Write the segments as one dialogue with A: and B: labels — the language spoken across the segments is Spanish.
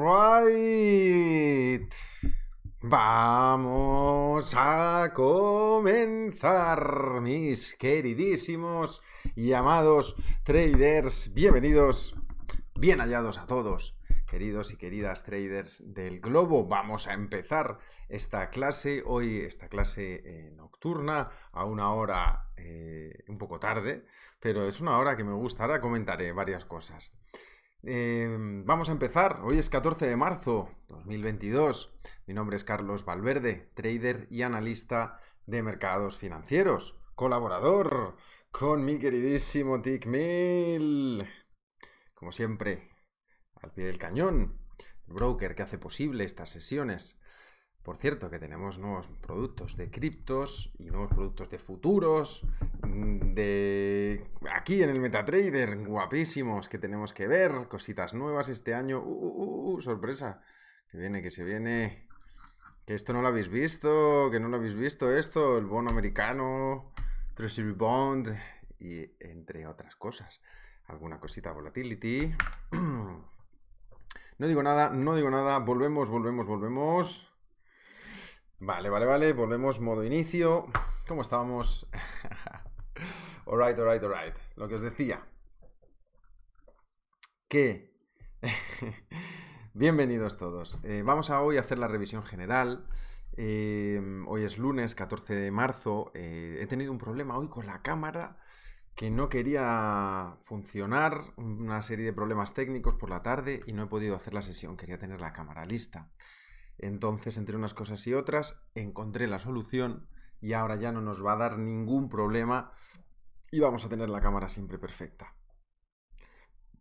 A: right. Vamos a comenzar, mis queridísimos y amados traders. Bienvenidos, bien hallados a todos, queridos y queridas traders del globo. Vamos a empezar esta clase, hoy esta clase eh, nocturna, a una hora eh, un poco tarde, pero es una hora que me gusta. Ahora comentaré varias cosas. Em, vamos a empezar. Hoy es 14 de marzo 2022. Mi nombre es Carlos Valverde, trader y analista de mercados financieros, colaborador con mi queridísimo Tickmill, Como siempre, al pie del cañón, el broker que hace posible estas sesiones. Por cierto, que tenemos nuevos productos de criptos y nuevos productos de futuros, mm, de aquí en el MetaTrader, guapísimos que tenemos que ver, cositas nuevas este año. Uh, uh, uh, uh, sorpresa, que viene, que se viene. Que esto no lo habéis visto, que no lo habéis visto esto, el bono americano, Treasury Bond y entre otras cosas. Alguna cosita volatility. No digo nada, no digo nada, volvemos, volvemos, volvemos. Vale, vale, vale, volvemos modo inicio. ¿Cómo estábamos? alright, alright, alright. Lo que os decía. Que... Bienvenidos todos. Eh, vamos a hoy a hacer la revisión general. Em, hoy es lunes, 14 de marzo. Eh, he tenido un problema hoy con la cámara que no quería funcionar, una serie de problemas técnicos por la tarde y no he podido hacer la sesión, quería tener la cámara lista. Entonces, entre unas cosas y otras, encontré la solución y ahora ya no nos va a dar ningún problema y vamos a tener la cámara siempre perfecta.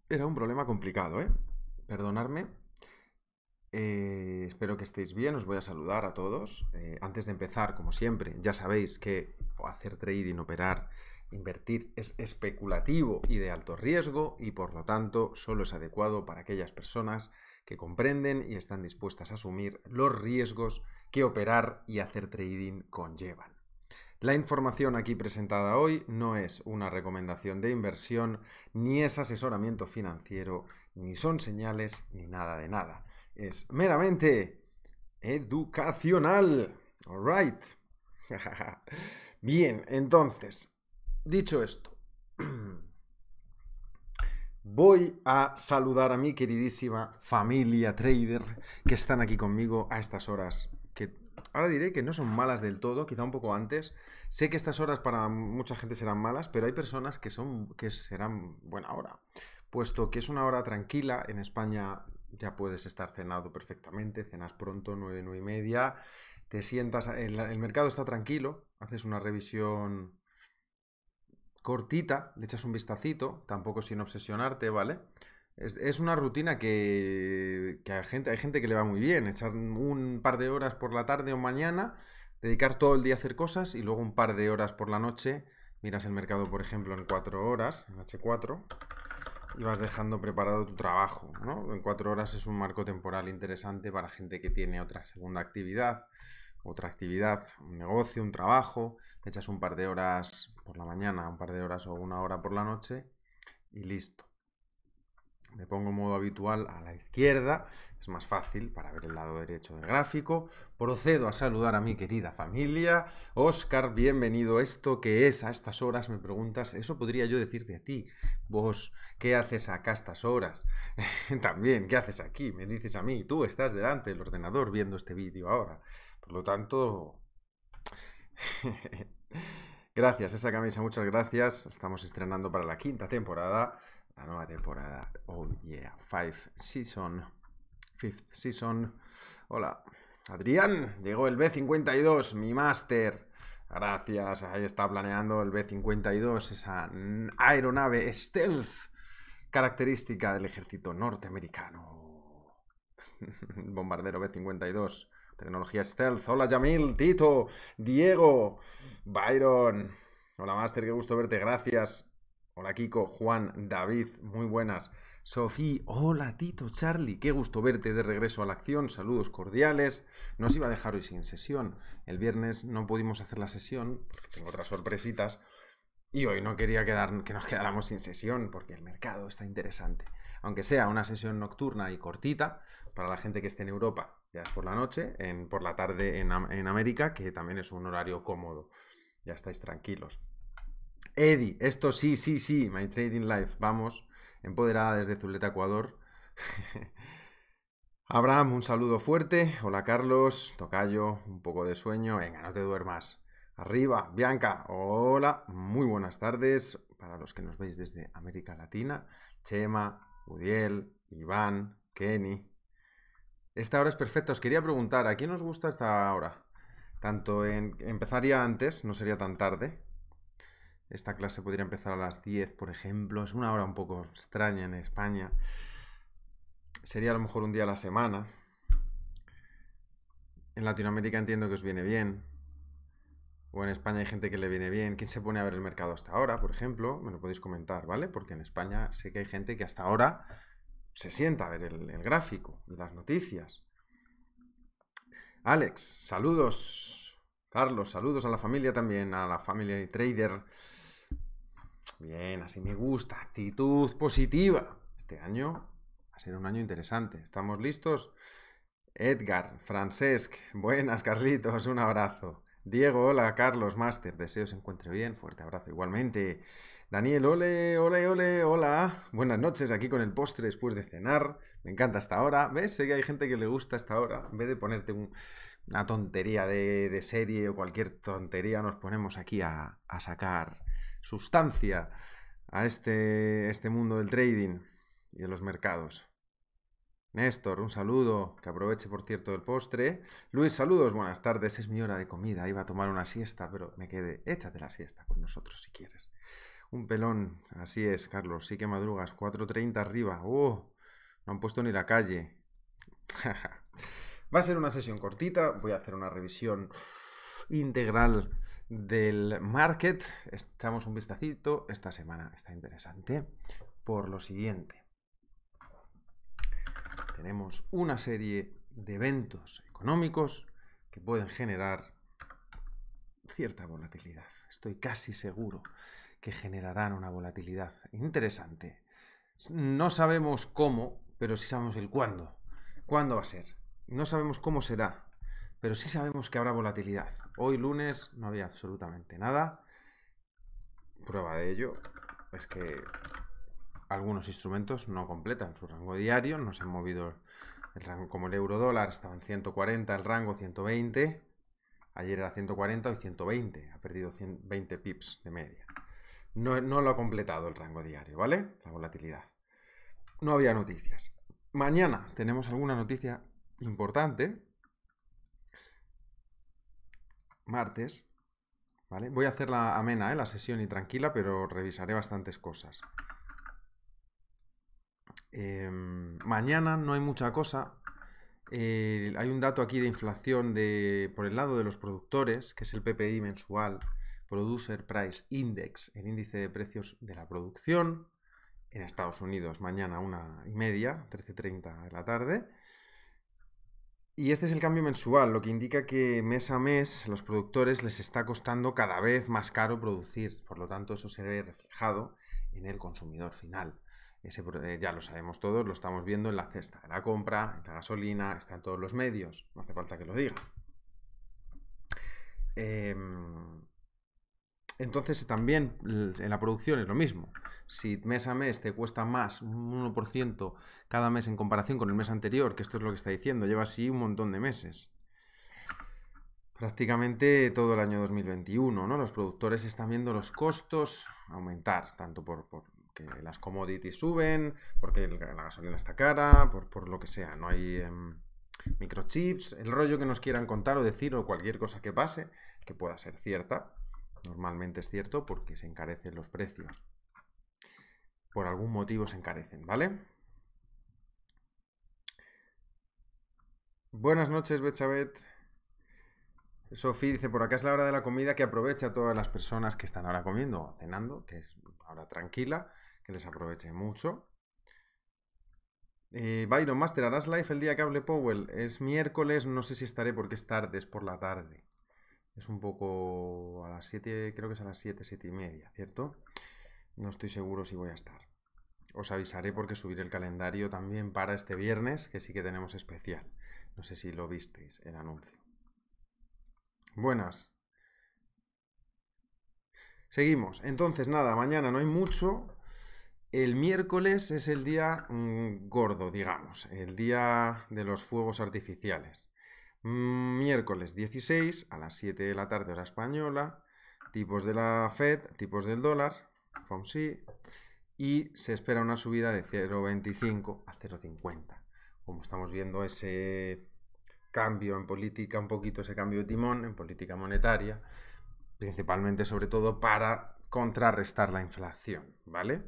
A: Era un problema complicado, ¿eh? Perdonadme. Eh, espero que estéis bien, os voy a saludar a todos. Eh, antes de empezar, como siempre, ya sabéis que hacer trading, operar, invertir es especulativo y de alto riesgo y por lo tanto solo es adecuado para aquellas personas que comprenden y están dispuestas a asumir los riesgos que operar y hacer trading conllevan. La información aquí presentada hoy no es una recomendación de inversión, ni es asesoramiento financiero, ni son señales, ni nada de nada. Es meramente educacional. All right. Bien, entonces, dicho esto, Voy a saludar a mi queridísima familia trader que están aquí conmigo a estas horas que ahora diré que no son malas del todo, quizá un poco antes. Sé que estas horas para mucha gente serán malas, pero hay personas que son que serán buena hora, puesto que es una hora tranquila en España. Ya puedes estar cenado perfectamente, cenas pronto, 9, 9 y media, te sientas, el mercado está tranquilo, haces una revisión cortita, le echas un vistacito, tampoco sin obsesionarte, ¿vale? Es, una rutina que, que hay, gente, hay gente que le va muy bien, echar un par de horas por la tarde o mañana, dedicar todo el día a hacer cosas y luego un par de horas por la noche, miras el mercado, por ejemplo, en cuatro horas, en H4, y vas dejando preparado tu trabajo, ¿no? En cuatro horas es un marco temporal interesante para gente que tiene otra segunda actividad, otra actividad, un negocio, un trabajo, echas un par de horas por la mañana, un par de horas o una hora por la noche y listo. Me pongo modo habitual a la izquierda, es más fácil para ver el lado derecho del gráfico. Procedo a saludar a mi querida familia. Oscar, bienvenido. ¿Esto que es a estas horas? Me preguntas. Eso podría yo decirte a ti. Vos, ¿qué haces acá a estas horas? También, ¿qué haces aquí? Me dices a mí. Tú estás delante del ordenador viendo este vídeo ahora. Por lo tanto... Gracias, esa camisa, muchas gracias. Estamos estrenando para la quinta temporada, la nueva temporada. Oh yeah, five season, fifth season. Hola, Adrián, llegó el B52, mi máster. Gracias, ahí está planeando el B-52, esa aeronave stealth, característica del ejército norteamericano. bombardero B-52. Tecnología Stealth. Hola Yamil, Tito, Diego, Byron. Hola Master, qué gusto verte, gracias. Hola Kiko, Juan, David, muy buenas. Sofía, hola Tito, Charlie, qué gusto verte de regreso a la acción, saludos cordiales. nos iba a dejar hoy sin sesión. El viernes no pudimos hacer la sesión, porque tengo otras sorpresitas. Y hoy no quería que nos quedáramos sin sesión, porque el mercado está interesante. Aunque sea una sesión nocturna y cortita, para la gente que esté en Europa ya es por la noche, en, por la tarde en, en, América, que también es un horario cómodo. Ya estáis tranquilos. Eddie, esto sí, sí, sí, My Trading Life, vamos, empoderada desde Zuleta, Ecuador. Abraham, un saludo fuerte. Hola Carlos, tocayo, un poco de sueño. Venga, no te duermas. Arriba, Bianca, hola, muy buenas tardes para los que nos veis desde América Latina. Chema, Udiel, Iván, Kenny, esta hora es perfecta. Os quería preguntar, ¿a quién os gusta esta hora? Tanto en, empezaría antes, no sería tan tarde. Esta clase podría empezar a las 10, por ejemplo. Es una hora un poco extraña en España. Sería a lo mejor un día a la semana. En Latinoamérica entiendo que os viene bien. O en España hay gente que le viene bien. ¿Quién se pone a ver el mercado hasta ahora, por ejemplo? Me lo podéis comentar, ¿vale? Porque en España sé que hay gente que hasta ahora se sienta a ver el, gráfico y las noticias. Alex, saludos. Carlos, saludos a la familia también, a la familia trader. Bien, así me gusta. Actitud positiva. Este año va a ser un año interesante. ¿Estamos listos? Edgar, Francesc, buenas Carlitos, un abrazo. Diego, hola Carlos, Master, deseo se encuentre bien, fuerte abrazo igualmente. Daniel, ole, ole, ole, hola. Buenas noches, aquí con el postre después de cenar. Me encanta esta hora. ¿Ves? Sé que hay gente que le gusta esta hora. En vez de ponerte una tontería de, serie o cualquier tontería, nos ponemos aquí a, sacar sustancia a este, este mundo del trading y de los mercados. Néstor, un saludo, que aproveche por cierto el postre. Luis, saludos, buenas tardes, es mi hora de comida, iba a tomar una siesta, pero me quedé, échate la siesta con nosotros si quieres. Un pelón, así es, Carlos, sí que madrugas, 4.30 arriba, ¡oh! No han puesto ni la calle. Va a ser una sesión cortita, voy a hacer una revisión integral del market. Echamos un vistacito, esta semana está interesante, por lo siguiente. Tenemos una serie de eventos económicos que pueden generar cierta volatilidad, estoy casi seguro que generarán una volatilidad interesante. No sabemos cómo, pero sí sabemos el cuándo. ¿Cuándo va a ser? No sabemos cómo será, pero sí sabemos que habrá volatilidad. Hoy lunes no había absolutamente nada. Prueba de ello es que algunos instrumentos no completan su rango diario, no se han movido el rango como el euro dólar, estaba en 140, el rango 120, ayer era 140 y 120, ha perdido 120 pips de media no, lo ha completado el rango diario, ¿vale? La volatilidad. No había noticias. Mañana tenemos alguna noticia importante. Martes, Voy a hacer la amena, ¿eh? la sesión y tranquila, pero revisaré bastantes cosas. Em, mañana no hay mucha cosa. Eh, hay un dato aquí de inflación de, por el lado de los productores, que es el PPI mensual, Producer Price Index, el índice de precios de la producción, en Estados Unidos mañana una y media, 13.30 de la tarde. Y este es el cambio mensual, lo que indica que mes a mes a los productores les está costando cada vez más caro producir, por lo tanto eso se ve reflejado en el consumidor final. Ese, eh, ya lo sabemos todos, lo estamos viendo en la cesta de la compra, en la gasolina, está en todos los medios, no hace falta que lo diga. Em, entonces también en la producción es lo mismo. Si mes a mes te cuesta más un 1% cada mes en comparación con el mes anterior, que esto es lo que está diciendo, lleva así un montón de meses. Prácticamente todo el año 2021, ¿no? Los productores están viendo los costos aumentar, tanto por, las commodities suben, porque la gasolina está cara, por, lo que sea. No hay em, microchips, el rollo que nos quieran contar o decir o cualquier cosa que pase, que pueda ser cierta Normalmente es cierto porque se encarecen los precios. Por algún motivo se encarecen, ¿vale? Buenas noches, Betsabet. Sofía dice, por acá es la hora de la comida que aprovecha a todas las personas que están ahora comiendo o cenando, que es ahora tranquila, que les aproveche mucho. Eh, Byron Master, ¿harás live el día que hable Powell? Es miércoles, no sé si estaré porque es tarde, es por la tarde. Es un poco a las 7, creo que es a las 7, 7 y media, ¿cierto? No estoy seguro si voy a estar. Os avisaré porque subiré el calendario también para este viernes, que sí que tenemos especial. No sé si lo visteis, el anuncio. Buenas. Seguimos. Entonces, nada, mañana no hay mucho. El miércoles es el día mm, gordo, digamos, el día de los fuegos artificiales. Mm, miércoles 16 a las 7 de la tarde hora española, tipos de la Fed, tipos del dólar, FOMC, y se espera una subida de 0,25 a 0,50. Como estamos viendo ese cambio en política, un poquito ese cambio de timón en política monetaria, principalmente sobre todo para contrarrestar la inflación, ¿vale?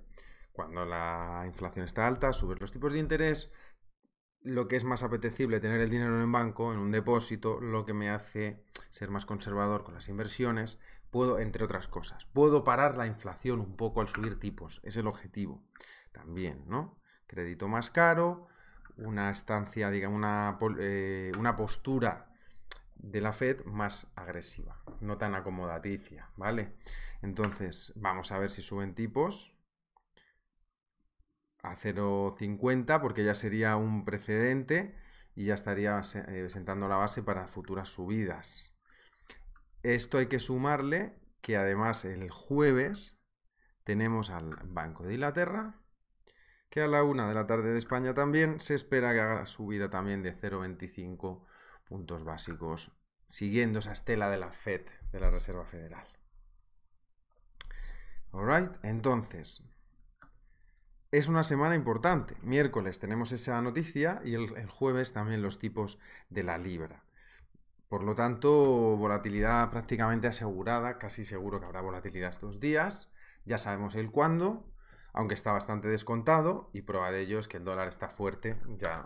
A: Cuando la inflación está alta, suben los tipos de interés, lo que es más apetecible tener el dinero en banco, en un depósito, lo que me hace ser más conservador con las inversiones, puedo, entre otras cosas, puedo parar la inflación un poco al subir tipos, es el objetivo también, ¿no? Crédito más caro, una estancia, digamos, una, eh, una postura de la Fed más agresiva, no tan acomodaticia, ¿vale? Entonces, vamos a ver si suben tipos, a 0,50 porque ya sería un precedente y ya estaría eh, sentando la base para futuras subidas. Esto hay que sumarle que además el jueves tenemos al Banco de Inglaterra, que a la una de la tarde de España también se espera que haga subida también de 0,25 puntos básicos, siguiendo esa estela de la FED, de la Reserva Federal. right, entonces, es una semana importante. Miércoles tenemos esa noticia y el, jueves también los tipos de la libra. Por lo tanto, volatilidad prácticamente asegurada, casi seguro que habrá volatilidad estos días, ya sabemos el cuándo, aunque está bastante descontado y prueba de ello es que el dólar está fuerte ya.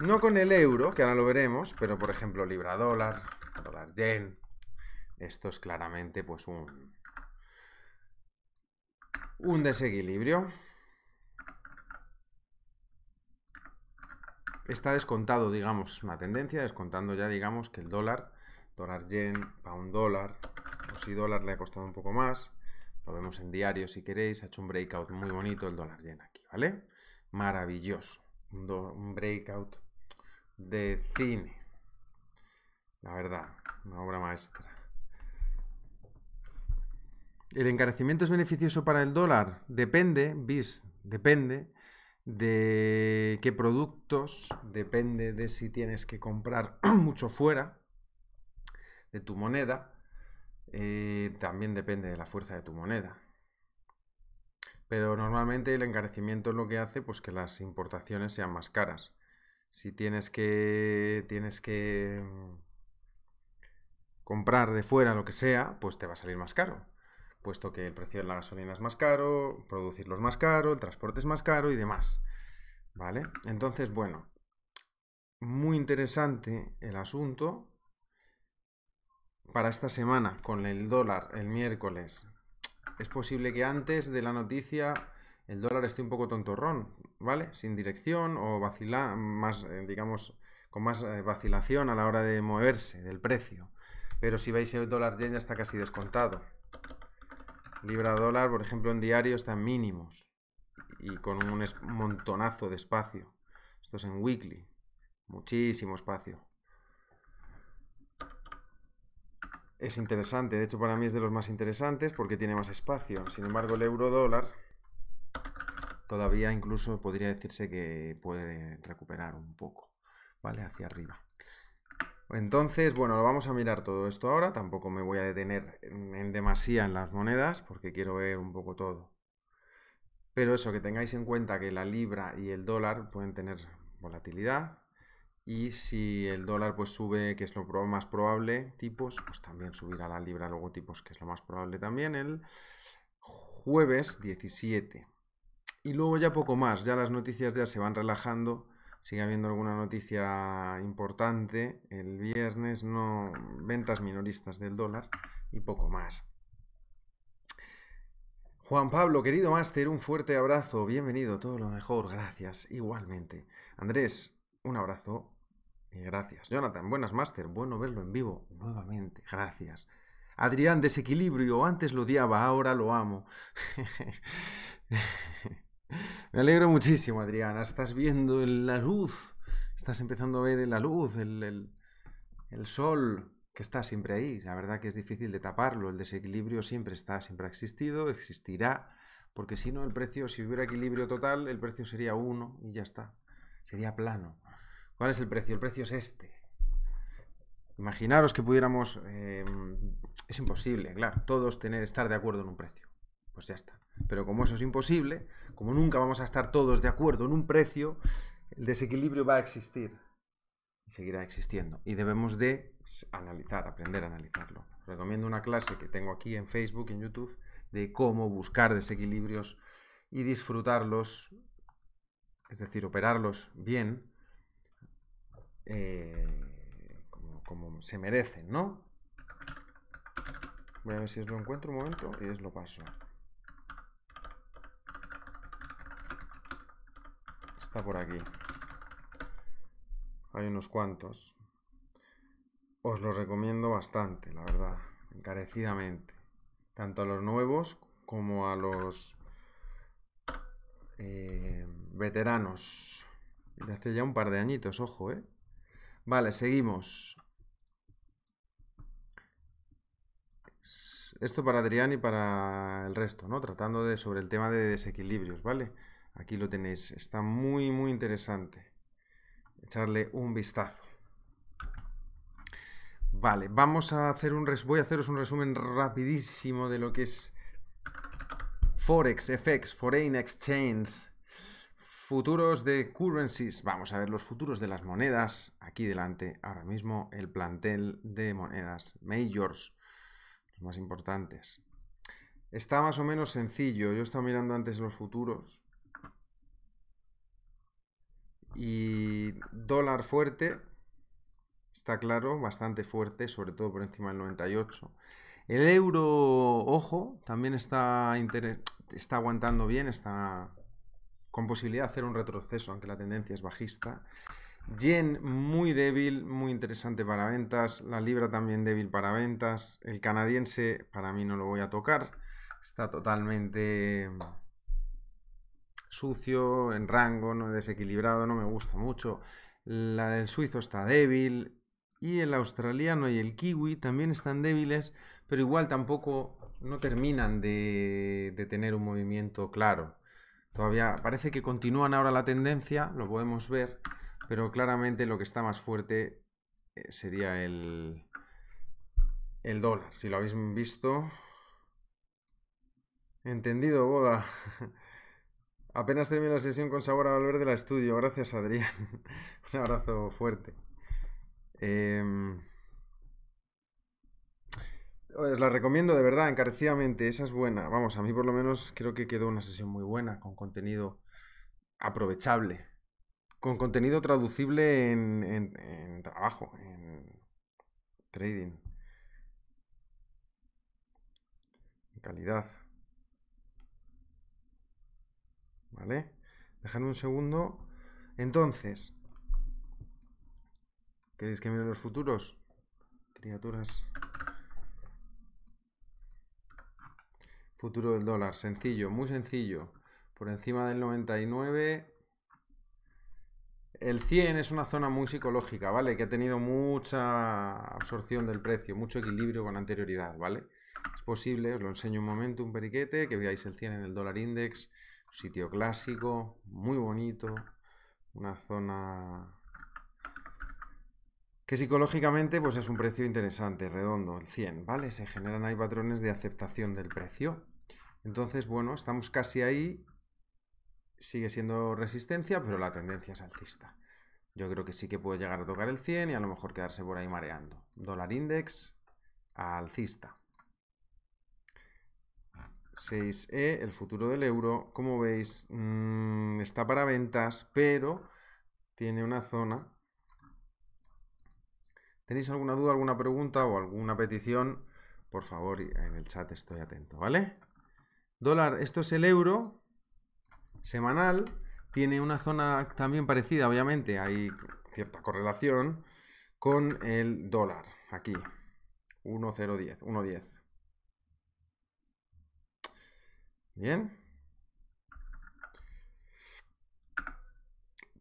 A: No con el euro, que ahora lo veremos, pero por ejemplo libra dólar, dólar yen, esto es claramente pues un desequilibrio. está descontado, digamos, es una tendencia, descontando ya, digamos, que el dólar, dólar yen, pound dólar, o si dólar le ha costado un poco más, lo vemos en diario si queréis, ha hecho un breakout muy bonito el dólar yen aquí, ¿vale? Maravilloso, un, un breakout de cine, la verdad, una obra maestra. ¿El encarecimiento es beneficioso para el dólar? Depende, bis, depende de qué productos, depende de si tienes que comprar mucho fuera de tu moneda, eh, también depende de la fuerza de tu moneda. Pero normalmente el encarecimiento es lo que hace pues, que las importaciones sean más caras. Si tienes que, tienes que mm, comprar de fuera lo que sea, pues te va a salir más caro puesto que el precio de la gasolina es más caro, producirlo es más caro, el transporte es más caro y demás. ¿Vale? Entonces, bueno, muy interesante el asunto para esta semana con el dólar el miércoles. Es posible que antes de la noticia el dólar esté un poco tontorrón, ¿vale? Sin dirección o vacila más, eh, digamos, con más eh, vacilación a la hora de moverse del precio. Pero si veis el dólar yen ya está casi descontado libra dólar, por ejemplo, en diario están mínimos y con un montonazo de espacio. Esto es en weekly, muchísimo espacio. Es interesante, de hecho para mí es de los más interesantes porque tiene más espacio. Sin embargo, el euro dólar todavía incluso podría decirse que puede recuperar un poco, ¿vale? Hacia arriba. Entonces, bueno, lo vamos a mirar todo esto ahora. Tampoco me voy a detener en, demasía en las monedas porque quiero ver un poco todo. Pero eso, que tengáis en cuenta que la libra y el dólar pueden tener volatilidad. Y si el dólar pues sube, que es lo más probable, tipos, pues también subirá la libra luego tipos, que es lo más probable también, el jueves 17. Y luego ya poco más, ya las noticias ya se van relajando sigue habiendo alguna noticia importante. El viernes no ventas minoristas del dólar y poco más. Juan Pablo, querido máster, un fuerte abrazo, bienvenido, todo lo mejor, gracias, igualmente. Andrés, un abrazo y gracias. Jonathan, buenas máster, bueno verlo en vivo, nuevamente, gracias. Adrián, desequilibrio, antes lo odiaba, ahora lo amo. Me alegro muchísimo, Adriana. Estás viendo la luz. Estás empezando a ver la luz, el, sol que está siempre ahí. La verdad que es difícil de taparlo. El desequilibrio siempre está, siempre ha existido, existirá. Porque si no, el precio, si hubiera equilibrio total, el precio sería uno y ya está. Sería plano. ¿Cuál es el precio? El precio es este. Imaginaros que pudiéramos... Em, es imposible, claro. Todos tener, estar de acuerdo en un precio. Pues ya está. Pero como eso es imposible, como nunca vamos a estar todos de acuerdo en un precio, el desequilibrio va a existir y seguirá existiendo. Y debemos de analizar, aprender a analizarlo. Recomiendo una clase que tengo aquí en Facebook, en YouTube, de cómo buscar desequilibrios y disfrutarlos, es decir, operarlos bien, eh, como, se merecen, ¿no? Voy a ver si os lo encuentro un momento y os lo paso. por aquí. Hay unos cuantos. Os los recomiendo bastante, la verdad. Encarecidamente. Tanto a los nuevos como a los eh, veteranos. De hace ya un par de añitos, ojo, ¿eh? Vale, seguimos. Esto para Adrián y para el resto, ¿no? Tratando de sobre el tema de desequilibrios, ¿vale? Aquí lo tenéis, está muy, muy interesante. Echarle un vistazo. Vale, vamos a hacer un res voy a haceros un resumen rapidísimo de lo que es Forex, FX, Foreign Exchange, futuros de currencies. Vamos a ver los futuros de las monedas. Aquí delante, ahora mismo, el plantel de monedas majors, los más importantes. Está más o menos sencillo. Yo estaba mirando antes los futuros y dólar fuerte, está claro, bastante fuerte, sobre todo por encima del 98. El euro, ojo, también está, está aguantando bien, está con posibilidad de hacer un retroceso, aunque la tendencia es bajista. Yen muy débil, muy interesante para ventas. La libra también débil para ventas. El canadiense para mí no lo voy a tocar. Está totalmente sucio, en rango, no desequilibrado, no me gusta mucho. La del suizo está débil. Y el australiano y el kiwi también están débiles, pero igual tampoco no terminan de, tener un movimiento claro. Todavía parece que continúan ahora la tendencia, lo podemos ver, pero claramente lo que está más fuerte eh, sería el, el dólar. Si lo habéis visto, entendido, boda. Apenas termino la sesión con sabor a Valverde la estudio. Gracias, Adrián. Un abrazo fuerte. Em, os la recomiendo de verdad, encarecidamente. Esa es buena. Vamos, a mí por lo menos creo que quedó una sesión muy buena, con contenido aprovechable. Con contenido traducible en, en trabajo, en trading. En calidad. ¿vale? Dejadme un segundo. Entonces, ¿queréis que mire los futuros? Criaturas. Futuro del dólar, sencillo, muy sencillo. Por encima del 99, el 100 es una zona muy psicológica, ¿vale? Que ha tenido mucha absorción del precio, mucho equilibrio con anterioridad, ¿vale? Es posible, os lo enseño un momento, un periquete, que veáis el 100 en el dólar index, sitio clásico, muy bonito, una zona que psicológicamente pues es un precio interesante, redondo, el 100, ¿vale? Se generan ahí patrones de aceptación del precio. Entonces, bueno, estamos casi ahí, sigue siendo resistencia, pero la tendencia es alcista. Yo creo que sí que puede llegar a tocar el 100 y a lo mejor quedarse por ahí mareando. Dólar index alcista. 6E, el futuro del euro, como veis, mm, está para ventas, pero tiene una zona. ¿Tenéis alguna duda, alguna pregunta o alguna petición? Por favor, en el chat estoy atento, ¿vale? Dólar, esto es el euro semanal, tiene una zona también parecida, obviamente, hay cierta correlación con el dólar, aquí, 1.010, 1.10. Bien.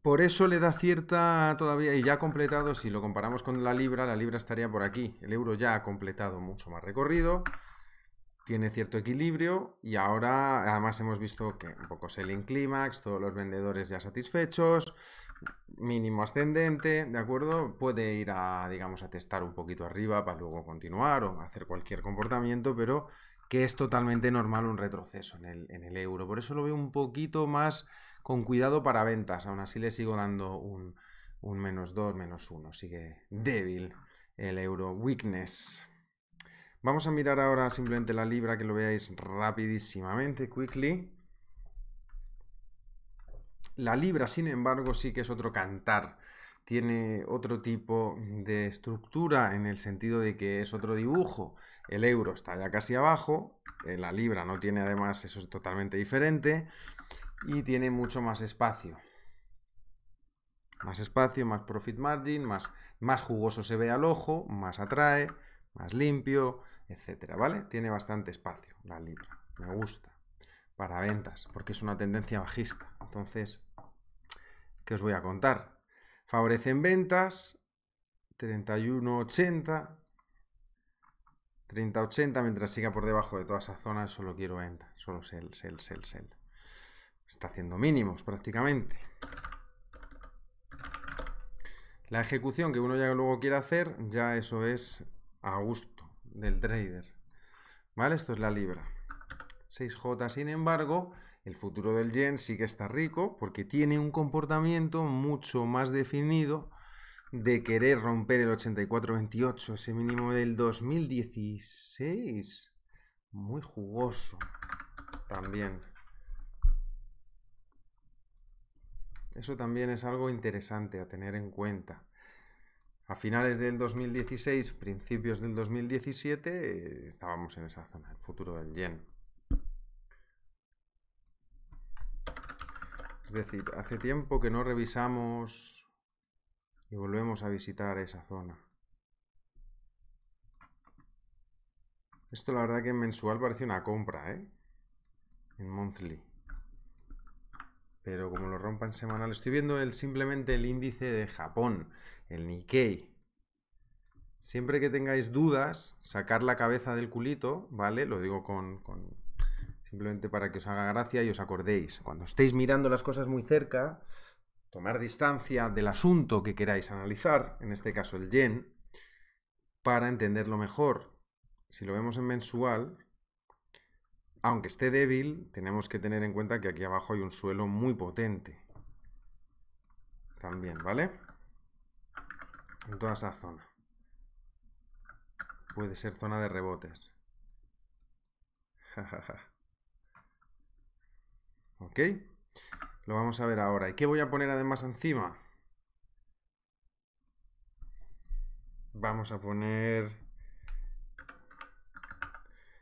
A: Por eso le da cierta todavía, y ya ha completado, si lo comparamos con la libra, la libra estaría por aquí. El euro ya ha completado mucho más recorrido, tiene cierto equilibrio y ahora además hemos visto que un poco selling climax, todos los vendedores ya satisfechos, mínimo ascendente, ¿de acuerdo? Puede ir a, digamos, a testar un poquito arriba para luego continuar o hacer cualquier comportamiento, pero que es totalmente normal un retroceso en el, euro. Por eso lo veo un poquito más con cuidado para ventas. Aún así le sigo dando un, un menos 2, menos 1. Sigue débil el euro. Weakness. Vamos a mirar ahora simplemente la libra, que lo veáis rapidísimamente, quickly. La libra, sin embargo, sí que es otro cantar tiene otro tipo de estructura en el sentido de que es otro dibujo. El euro está ya casi abajo, eh, la libra no tiene además, eso es totalmente diferente, y tiene mucho más espacio. Más espacio, más profit margin, más, más jugoso se ve al ojo, más atrae, más limpio, etcétera, ¿vale? Tiene bastante espacio la libra, me gusta, para ventas, porque es una tendencia bajista. Entonces, ¿qué os voy a contar? favorecen ventas, 31.80, 30.80, mientras siga por debajo de toda esa zona, solo quiero venta, solo sell, sell, sell, sell. Está haciendo mínimos prácticamente. La ejecución que uno ya luego quiere hacer, ya eso es a gusto del trader. ¿Vale? Esto es la libra. 6J, sin embargo, el futuro del yen sí que está rico porque tiene un comportamiento mucho más definido de querer romper el 84,28, ese mínimo del 2016. Muy jugoso también. Eso también es algo interesante a tener en cuenta. A finales del 2016, principios del 2017, eh, estábamos en esa zona, el futuro del yen. Es decir, hace tiempo que no revisamos y volvemos a visitar esa zona. Esto la verdad que en mensual parece una compra, ¿eh? En monthly. Pero como lo rompan semanal, estoy viendo el, simplemente el índice de Japón, el Nikkei. Siempre que tengáis dudas, sacar la cabeza del culito, ¿vale? Lo digo con Simplemente para que os haga gracia y os acordéis. Cuando estéis mirando las cosas muy cerca, tomar distancia del asunto que queráis analizar, en este caso el yen, para entenderlo mejor. Si lo vemos en mensual, aunque esté débil, tenemos que tener en cuenta que aquí abajo hay un suelo muy potente. También, ¿vale? En toda esa zona. Puede ser zona de rebotes. Okay, Lo vamos a ver ahora. ¿Y qué voy a poner además encima? Vamos a poner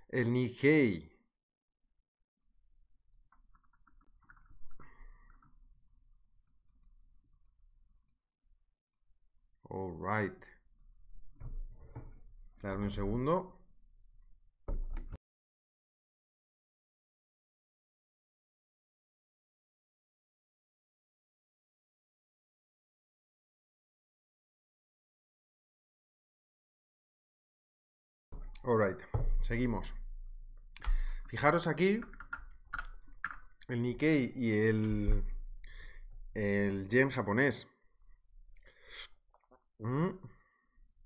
A: el Nikkei. right. Darme un segundo. Alright, seguimos. Fijaros aquí, el Nikkei y el, el yen japonés. Mm.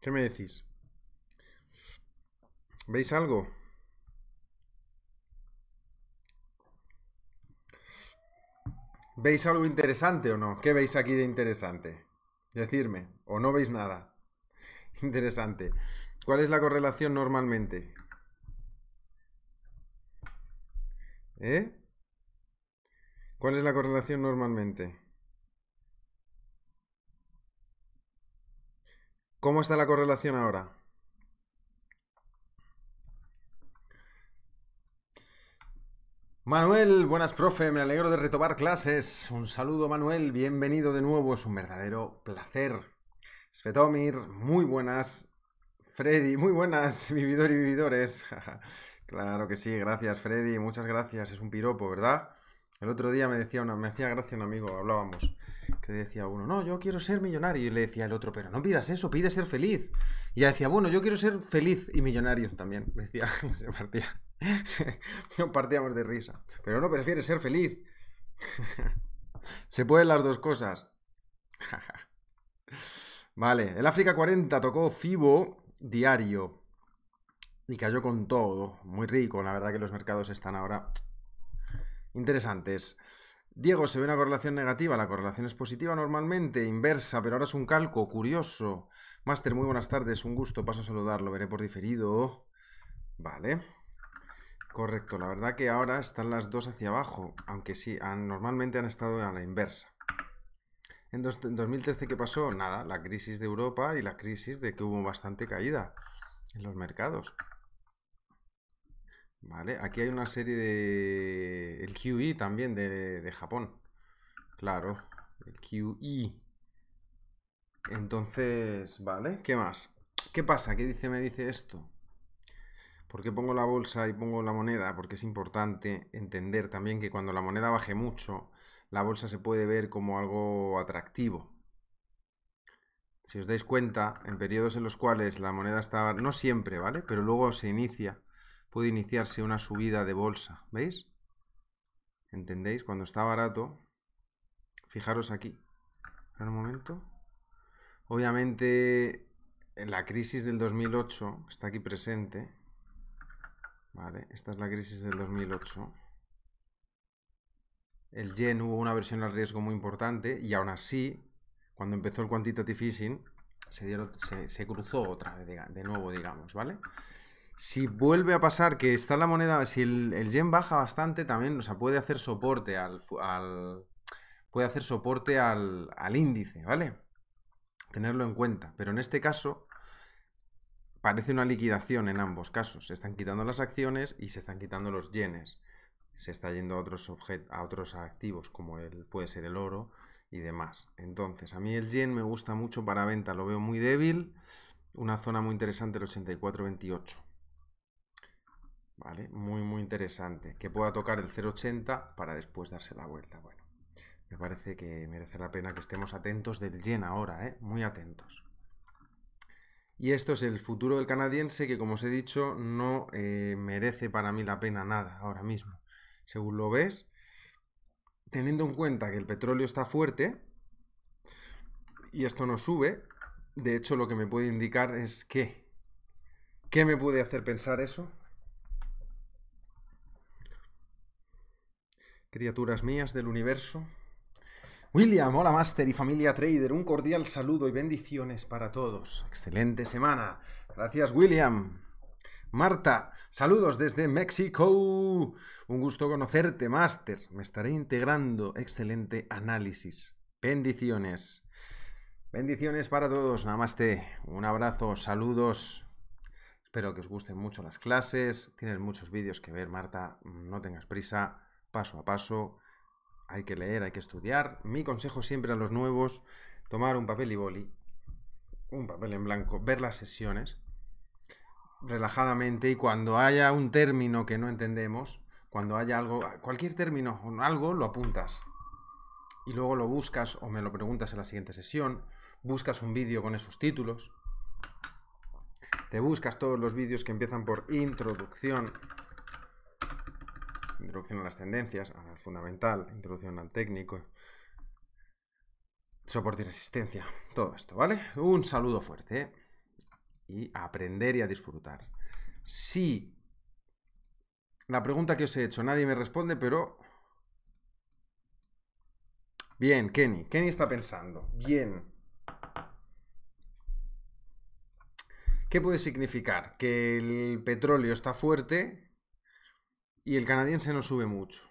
A: ¿Qué me decís? ¿Veis algo? ¿Veis algo interesante o no? ¿Qué veis aquí de interesante? Decirme, o no veis nada. Interesante. ¿Cuál es la correlación normalmente? ¿Eh? ¿Cuál es la correlación normalmente? ¿Cómo está la correlación ahora? Manuel, buenas profe, me alegro de retomar clases. Un saludo Manuel, bienvenido de nuevo, es un verdadero placer. Svetomir, muy buenas, Freddy, muy buenas, vividor y vividores. claro que sí, gracias Freddy, muchas gracias, es un piropo, ¿verdad? El otro día me decía una, me hacía gracia un amigo, hablábamos, que decía uno, no, yo quiero ser millonario. Y le decía el otro, pero no pidas eso, pide ser feliz. Y ella decía, bueno, yo quiero ser feliz y millonario también. Decía, se partía. Nos partíamos de risa. Pero no prefiere ser feliz. se pueden las dos cosas. vale, el África 40 tocó Fibo diario y cayó con todo, muy rico, la verdad que los mercados están ahora interesantes. Diego, se ve una correlación negativa, la correlación es positiva normalmente, inversa, pero ahora es un calco, curioso. Master, muy buenas tardes, un gusto, paso a saludarlo, veré por diferido. Vale. Correcto, la verdad que ahora están las dos hacia abajo, aunque sí, normalmente han estado a la inversa. En, 2013, ¿qué pasó? Nada, la crisis de Europa y la crisis de que hubo bastante caída en los mercados. Vale, aquí hay una serie de... El QE también de, Japón. Claro, el QE. Entonces, vale, ¿qué más? ¿Qué pasa? ¿Qué dice, me dice esto? ¿Por qué pongo la bolsa y pongo la moneda? Porque es importante entender también que cuando la moneda baje mucho, la bolsa se puede ver como algo atractivo. Si os dais cuenta, en periodos en los cuales la moneda estaba, no siempre, ¿vale? Pero luego se inicia, puede iniciarse una subida de bolsa, ¿veis? ¿Entendéis? Cuando está barato, fijaros aquí. un momento. Obviamente, en la crisis del 2008 está aquí presente. Vale, esta es la crisis del 2008 el yen hubo una versión al riesgo muy importante y aún así, cuando empezó el quantitative easing, se, cruzó otra vez, de, nuevo, digamos, ¿vale? Si vuelve a pasar que está la moneda, si el, yen baja bastante, también, o sea, puede hacer soporte al, puede hacer soporte al, al índice, ¿vale? Tenerlo en cuenta. Pero en este caso, parece una liquidación en ambos casos. Se están quitando las acciones y se están quitando los yenes se está yendo a otros, a otros activos como el, puede ser el oro y demás. Entonces, a mí el yen me gusta mucho para venta, lo veo muy débil, una zona muy interesante el 84.28. ¿Vale? Muy, muy interesante. Que pueda tocar el 0.80 para después darse la vuelta. Bueno, me parece que merece la pena que estemos atentos del yen ahora, ¿eh? Muy atentos. Y esto es el futuro del canadiense que, como os he dicho, no eh, merece para mí la pena nada ahora mismo según lo ves, teniendo en cuenta que el petróleo está fuerte y esto no sube, de hecho lo que me puede indicar es que, ¿qué me puede hacer pensar eso? Criaturas mías del universo. William, hola Master y familia Trader, un cordial saludo y bendiciones para todos. Excelente semana. Gracias William. Marta, saludos desde México. Un gusto conocerte, máster. Me estaré integrando. Excelente análisis. Bendiciones. Bendiciones para todos. Namaste. Un abrazo, saludos. Espero que os gusten mucho las clases. Tienes muchos vídeos que ver, Marta. No tengas prisa. Paso a paso. Hay que leer, hay que estudiar. Mi consejo siempre a los nuevos, tomar un papel y boli. Un papel en blanco, ver las sesiones, relajadamente y cuando haya un término que no entendemos, cuando haya algo, cualquier término o algo, lo apuntas. Y luego lo buscas o me lo preguntas en la siguiente sesión, buscas un vídeo con esos títulos, te buscas todos los vídeos que empiezan por introducción, introducción a las tendencias, al fundamental, introducción al técnico, soporte y resistencia, todo esto, ¿vale? Un saludo fuerte. ¿eh? y aprender y a disfrutar. Sí. la pregunta que os he hecho, nadie me responde, pero... Bien, Kenny. Kenny está pensando. Bien. ¿Qué puede significar? Que el petróleo está fuerte y el canadiense no sube mucho.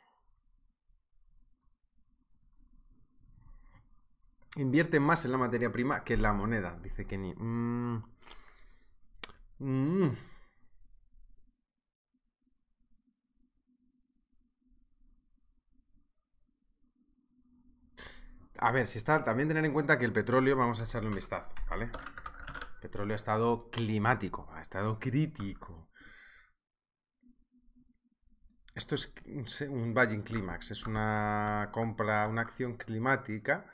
A: Invierte más en la materia prima que en la moneda, dice Kenny. Mmm... Mm. A ver, si está, también tener en cuenta que el petróleo, vamos a echarle un vistazo, ¿vale? petróleo ha estado climático, ha estado crítico. Esto es un buying climax, es una compra, una acción climática.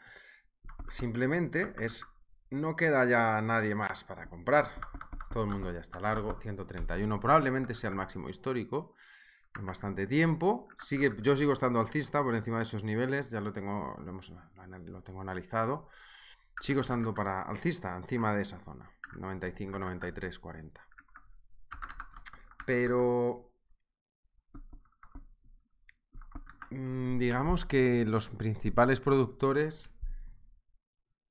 A: Simplemente es, no queda ya nadie más para comprar todo el mundo ya está largo, 131, probablemente sea el máximo histórico en bastante tiempo. Sigue, yo sigo estando alcista por encima de esos niveles, ya lo tengo, lo, hemos, lo tengo analizado. Sigo estando para alcista, encima de esa zona, 95, 93, 40. Pero mm, digamos que los principales productores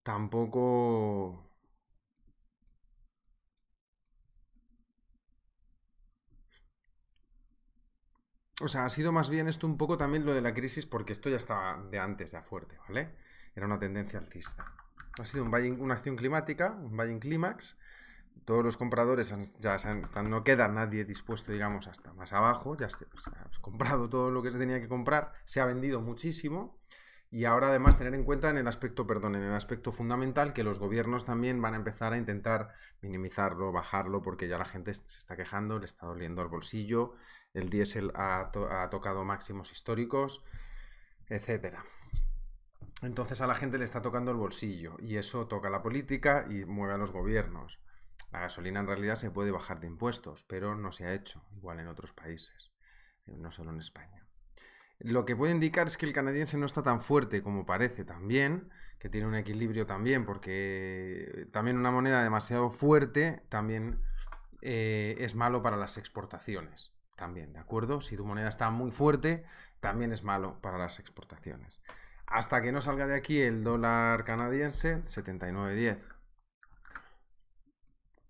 A: tampoco o sea, ha sido más bien esto un poco también lo de la crisis, porque esto ya estaba de antes, ya fuerte, ¿vale? Era una tendencia alcista. Ha sido un buying, una acción climática, un buying clímax. Todos los compradores ya están, no queda nadie dispuesto, digamos, hasta más abajo. Ya se, ha comprado todo lo que se tenía que comprar, se ha vendido muchísimo. Y ahora además tener en cuenta en el aspecto, perdón, en el aspecto fundamental que los gobiernos también van a empezar a intentar minimizarlo, bajarlo, porque ya la gente se está quejando, le está doliendo el bolsillo, el diésel ha, tocado máximos históricos, etc. Entonces a la gente le está tocando el bolsillo y eso toca la política y mueve a los gobiernos. La gasolina en realidad se puede bajar de impuestos, pero no se ha hecho, igual en otros países, eh, no solo en España. Lo que puede indicar es que el canadiense no está tan fuerte como parece también, que tiene un equilibrio también, porque eh, también una moneda demasiado fuerte también eh, es malo para las exportaciones también, ¿de acuerdo? Si tu moneda está muy fuerte, también es malo para las exportaciones. Hasta que no salga de aquí el dólar canadiense, 79.10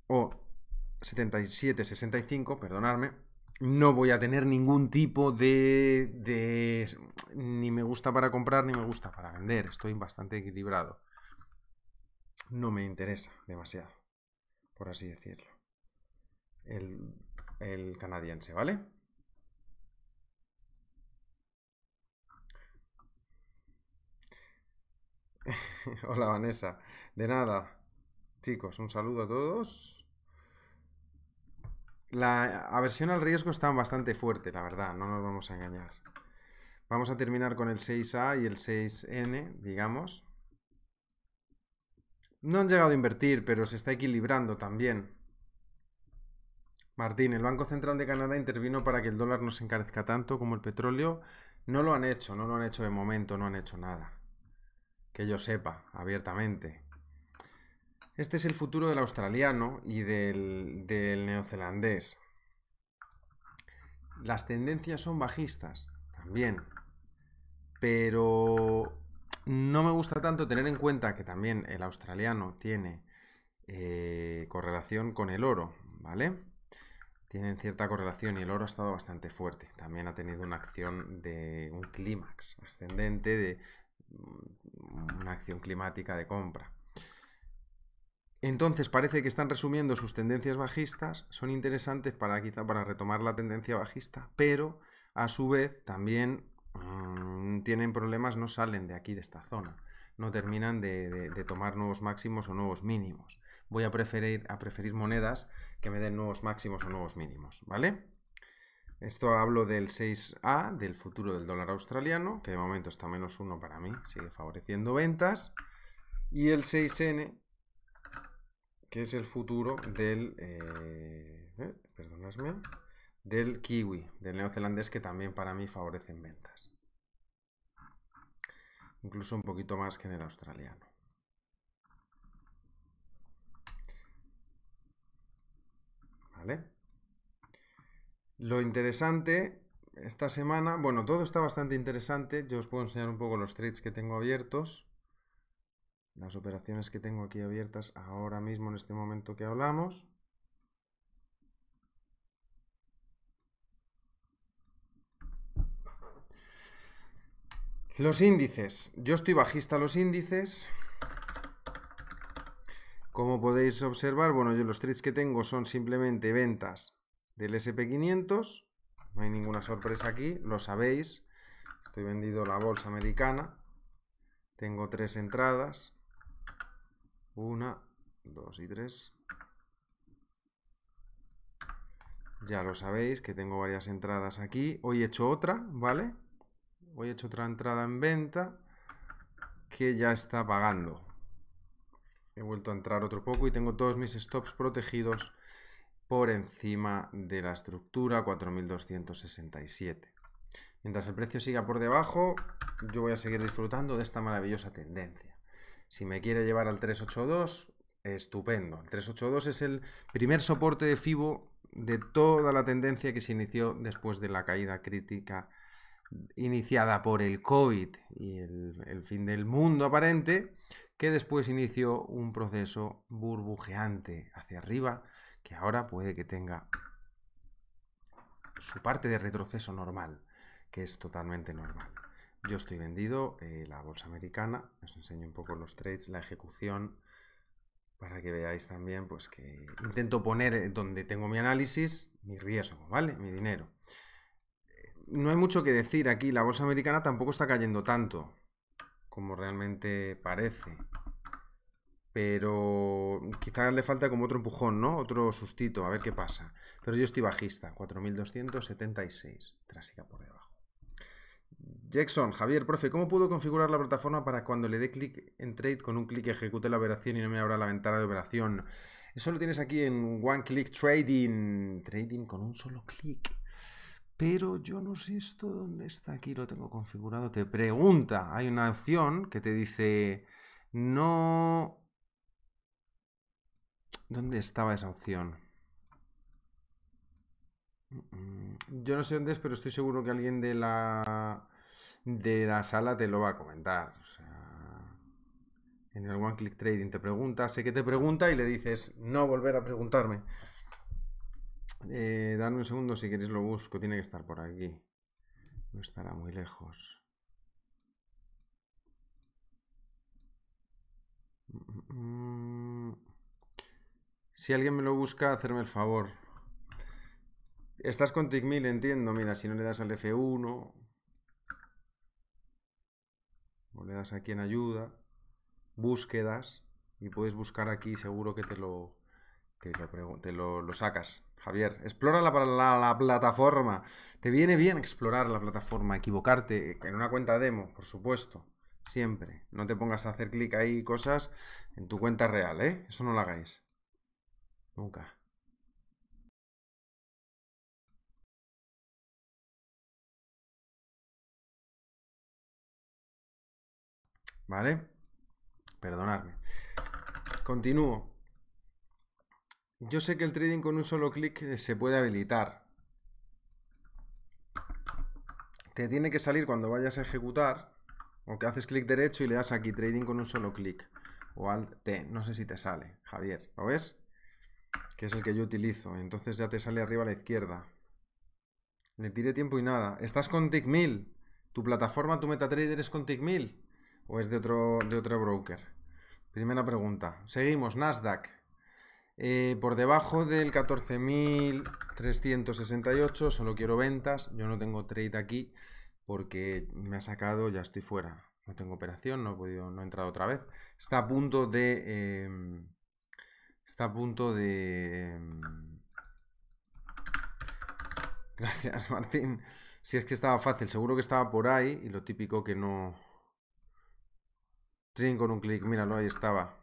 A: o 77.65, perdonadme, no voy a tener ningún tipo de, de... ni me gusta para comprar ni me gusta para vender. Estoy bastante equilibrado. No me interesa demasiado, por así decirlo. El el canadiense, ¿vale? Hola Vanessa, de nada. Chicos, un saludo a todos. La aversión al riesgo está bastante fuerte, la verdad, no nos vamos a engañar. Vamos a terminar con el 6A y el 6N, digamos. No han llegado a invertir, pero se está equilibrando también. Martín, el Banco Central de Canadá intervino para que el dólar no se encarezca tanto como el petróleo. No lo han hecho, no lo han hecho de momento, no han hecho nada. Que yo sepa, abiertamente. Este es el futuro del australiano y del, neozelandés. Las tendencias son bajistas, también. Pero no me gusta tanto tener en cuenta que también el australiano tiene eh, correlación con el oro, ¿vale? tienen cierta correlación y el oro ha estado bastante fuerte. También ha tenido una acción de un clímax ascendente, de mm, una acción climática de compra. Entonces parece que están resumiendo sus tendencias bajistas, son interesantes para quizá para retomar la tendencia bajista, pero a su vez también mm, tienen problemas, no salen de aquí, de esta zona no terminan de, tomar nuevos máximos o nuevos mínimos. Voy a preferir, a preferir monedas que me den nuevos máximos o nuevos mínimos, ¿vale? Esto hablo del 6A, del futuro del dólar australiano, que de momento está menos uno para mí, sigue favoreciendo ventas. Y el 6N, que es el futuro del... Eh, eh, del kiwi, del neozelandés, que también para mí favorecen ventas incluso un poquito más que en el australiano. ¿Vale? Lo interesante esta semana, bueno, todo está bastante interesante. Yo os puedo enseñar un poco los trades que tengo abiertos, las operaciones que tengo aquí abiertas ahora mismo en este momento que hablamos. Los índices. Yo estoy bajista a los índices. Como podéis observar, bueno, yo los trades que tengo son simplemente ventas del SP500. No hay ninguna sorpresa aquí, lo sabéis. Estoy vendido la bolsa americana. Tengo tres entradas. Una, dos y tres. Ya lo sabéis que tengo varias entradas aquí. Hoy he hecho otra, ¿vale? vale Hoy he hecho otra entrada en venta que ya está pagando. He vuelto a entrar otro poco y tengo todos mis stops protegidos por encima de la estructura 4267. Mientras el precio siga por debajo, yo voy a seguir disfrutando de esta maravillosa tendencia. Si me quiere llevar al 382, estupendo. El 382 es el primer soporte de FIBO de toda la tendencia que se inició después de la caída crítica iniciada por el COVID y el, fin del mundo aparente, que después inició un proceso burbujeante hacia arriba, que ahora puede que tenga su parte de retroceso normal, que es totalmente normal. Yo estoy vendido, eh, la bolsa americana, os enseño un poco los trades, la ejecución, para que veáis también pues que intento poner eh, donde tengo mi análisis, mi riesgo, ¿vale? Mi dinero no hay mucho que decir aquí. La bolsa americana tampoco está cayendo tanto como realmente parece. Pero quizás le falta como otro empujón, ¿no? Otro sustito, a ver qué pasa. Pero yo estoy bajista, 4.276, trásica por debajo. Jackson, Javier, profe, ¿cómo puedo configurar la plataforma para cuando le dé clic en trade con un clic ejecute la operación y no me abra la ventana de operación? Eso lo tienes aquí en One Click Trading. Trading con un solo clic pero yo no sé esto dónde está, aquí lo tengo configurado, te pregunta, hay una opción que te dice, no... ¿Dónde estaba esa opción? Mm, yo no sé dónde es, pero estoy seguro que alguien de la de la sala te lo va a comentar. en el One Click Trading te pregunta, sé que te pregunta y le dices, no volver a preguntarme. Eh, un segundo, si queréis lo busco, tiene que estar por aquí. No estará muy lejos. Mm, mm, mm. Si alguien me lo busca, hacerme el favor. Estás con TICMIL, entiendo. Mira, si no le das al F1 o le das aquí en ayuda, búsquedas y puedes buscar aquí, seguro que te lo, te lo sacas. Javier, explora la, plataforma. Te viene bien explorar la plataforma, equivocarte en una cuenta demo, por supuesto. Siempre. No te pongas a hacer clic ahí cosas en tu cuenta real, ¿eh? Eso no lo hagáis. Nunca. ¿Vale? Perdonadme. Continúo. Yo sé que el trading con un solo clic eh, se puede habilitar. Te tiene que salir cuando vayas a ejecutar, o que haces clic derecho y le das aquí trading con un solo clic. O alt T, no sé si te sale, Javier, ¿lo ves? Que es el que yo utilizo, entonces ya te sale arriba a la izquierda. Le tire tiempo y nada. ¿Estás con Tickmill? ¿Tu plataforma, tu MetaTrader es con TIC1000? ¿O es de otro, de otro broker? Primera pregunta. Seguimos, Nasdaq. Eh, por debajo del 14.368 solo quiero ventas. Yo no tengo trade aquí porque me ha sacado, ya estoy fuera. No tengo operación, no he no he entrado otra vez. Está a punto de... Em, está a punto de... Em, gracias, Martín. Si es que estaba fácil, seguro que estaba por ahí y lo típico que no... Trin con un clic, míralo, ahí estaba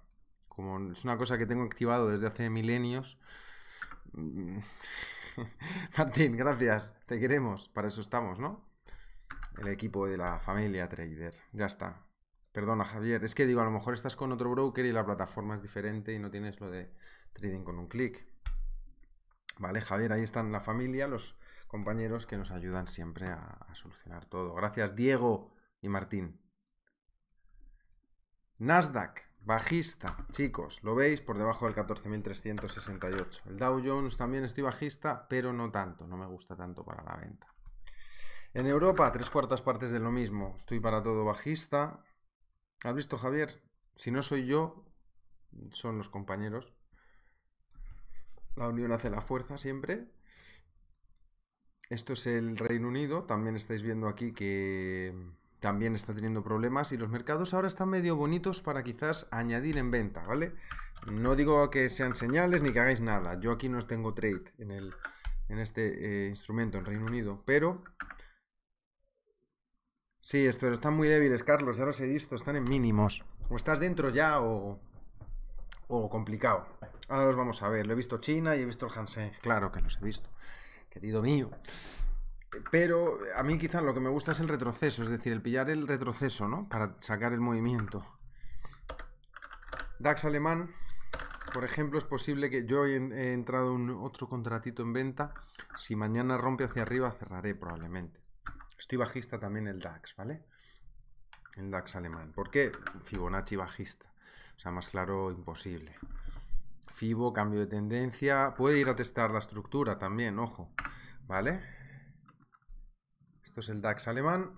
A: como es una cosa que tengo activado desde hace milenios. Martín, gracias, te queremos, para eso estamos, ¿no? El equipo de la familia trader, ya está. Perdona, Javier, es que digo, a lo mejor estás con otro broker y la plataforma es diferente y no tienes lo de trading con un clic. Vale, Javier, ahí están la familia, los compañeros que nos ayudan siempre a, solucionar todo. Gracias, Diego y Martín. Nasdaq, Bajista, chicos, lo veis por debajo del 14.368. El Dow Jones también estoy bajista, pero no tanto, no me gusta tanto para la venta. En Europa, tres cuartas partes de lo mismo. Estoy para todo bajista. ¿Has visto, Javier? Si no soy yo, son los compañeros. La unión hace la fuerza siempre. Esto es el Reino Unido. También estáis viendo aquí que también está teniendo problemas y los mercados ahora están medio bonitos para quizás añadir en venta, ¿vale? No digo que sean señales ni que hagáis nada. Yo aquí no tengo trade en, el, en este eh, instrumento en Reino Unido, pero... Sí, esto están muy débiles, Carlos, ya los he visto, están en mínimos. O estás dentro ya o, o complicado. Ahora los vamos a ver. Lo he visto China y he visto el Hansen. Claro que los he visto, querido mío. Pero a mí quizás lo que me gusta es el retroceso, es decir, el pillar el retroceso, ¿no? Para sacar el movimiento. DAX alemán, por ejemplo, es posible que yo he entrado un otro contratito en venta. Si mañana rompe hacia arriba, cerraré probablemente. Estoy bajista también el DAX, ¿vale? El DAX alemán. ¿Por qué? Fibonacci bajista. O sea, más claro, imposible. Fibo, cambio de tendencia. Puede ir a testar la estructura también, ojo. ¿Vale? Esto es el DAX alemán.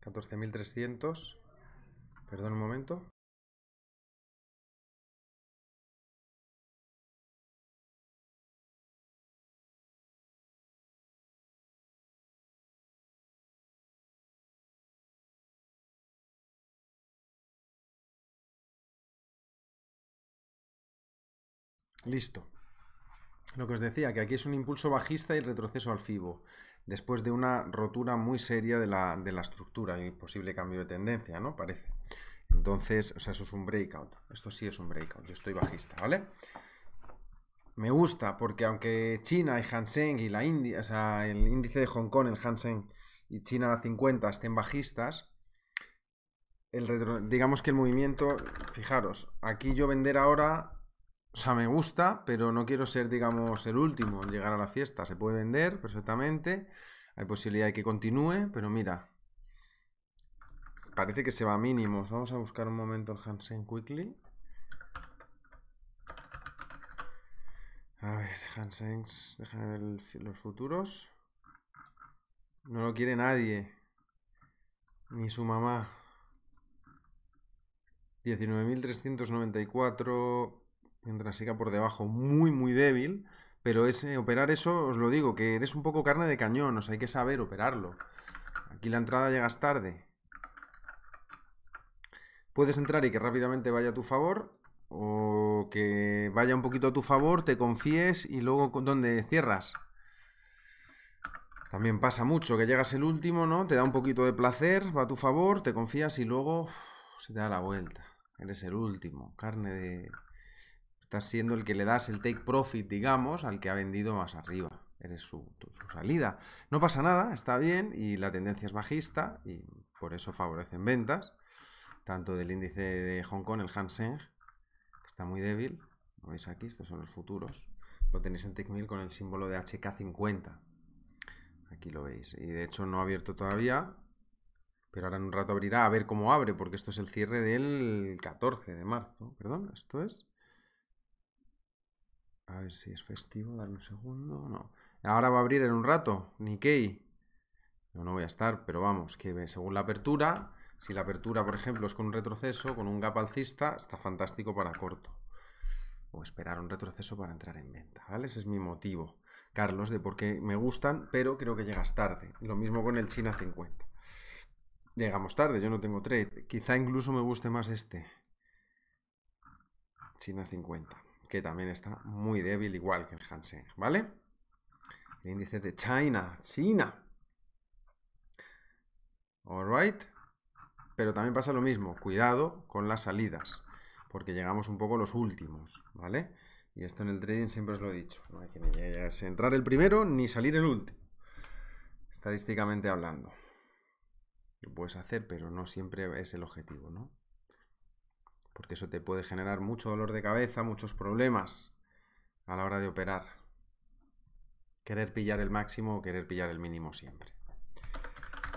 A: 14.300. Perdón un momento. Listo. Lo que os decía, que aquí es un impulso bajista y retroceso al FIBO, después de una rotura muy seria de la, estructura y posible cambio de tendencia, ¿no? Parece. Entonces, o sea, eso es un breakout. Esto sí es un breakout. Yo estoy bajista, ¿vale? Me gusta porque aunque China y Hansen y la India, o sea, el índice de Hong Kong, el Hansen y China 50 estén bajistas, el digamos que el movimiento, fijaros, aquí yo vender ahora o sea, me gusta, pero no quiero ser, digamos, el último en llegar a la fiesta. Se puede vender perfectamente. Hay posibilidad de que continúe, pero mira. Parece que se va mínimo. Vamos a buscar un momento el Hansen Quickly. A ver, Hansen, déjame los futuros. No lo quiere nadie. Ni su mamá. 19.394. Mientras siga por debajo muy, muy débil. Pero operar eso, os lo digo, que eres un poco carne de cañón, o sea, hay que saber operarlo. Aquí la entrada llegas tarde. Puedes entrar y que rápidamente vaya a tu favor, o que vaya un poquito a tu favor, te confíes y luego con donde cierras. También pasa mucho que llegas el último, ¿no? Te da un poquito de placer, va a tu favor, te confías y luego se te da la vuelta. Eres el último, carne de siendo el que le das el take profit, digamos, al que ha vendido más arriba. Eres su, salida. No pasa nada, está bien y la tendencia es bajista y por eso favorecen ventas. Tanto del índice de Hong Kong, el Hang Seng, está muy débil. Lo veis aquí, estos son los futuros. Lo tenéis en TechMill con el símbolo de HK50. Aquí lo veis. Y de hecho no ha abierto todavía, pero ahora en un rato abrirá a ver cómo abre, porque esto es el cierre del 14 de marzo. Perdón, esto es a ver si es festivo, dale un segundo. No. Ahora va a abrir en un rato, Nikkei. No, no voy a estar, pero vamos, que según la apertura, si la apertura, por ejemplo, es con un retroceso, con un gap alcista, está fantástico para corto. O esperar un retroceso para entrar en venta, ¿vale? Ese es mi motivo, Carlos, de por qué me gustan, pero creo que llegas tarde. Lo mismo con el China 50. Llegamos tarde, yo no tengo trade. Quizá incluso me guste más este. China 50 que también está muy débil, igual que el Hansen, ¿vale? El índice de China, China. Alright. Pero también pasa lo mismo, cuidado con las salidas, porque llegamos un poco los últimos, ¿vale? Y esto en el trading siempre os lo he dicho, no hay que entrar el primero ni salir el último, estadísticamente hablando. Lo puedes hacer, pero no siempre es el objetivo, ¿no? porque eso te puede generar mucho dolor de cabeza, muchos problemas a la hora de operar. Querer pillar el máximo o querer pillar el mínimo siempre.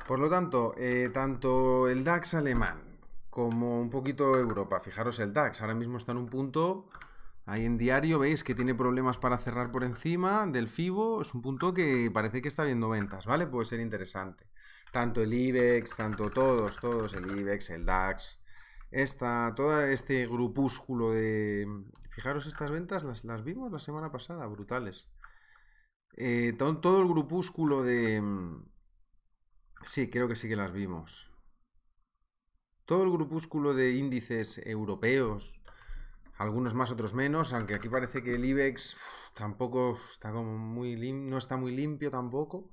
A: Por lo tanto, eh, tanto el DAX alemán como un poquito Europa, fijaros el DAX, ahora mismo está en un punto, ahí en diario veis que tiene problemas para cerrar por encima del FIBO, es un punto que parece que está viendo ventas, ¿vale? Puede ser interesante. Tanto el IBEX, tanto todos, todos, el IBEX, el DAX, esta, todo este grupúsculo de... Fijaros, estas ventas las, vimos la semana pasada, brutales. Eh, todo, el grupúsculo de... Sí, creo que sí que las vimos. Todo el grupúsculo de índices europeos, algunos más, otros menos, aunque aquí parece que el IBEX tampoco está como muy limpio, no está muy limpio tampoco,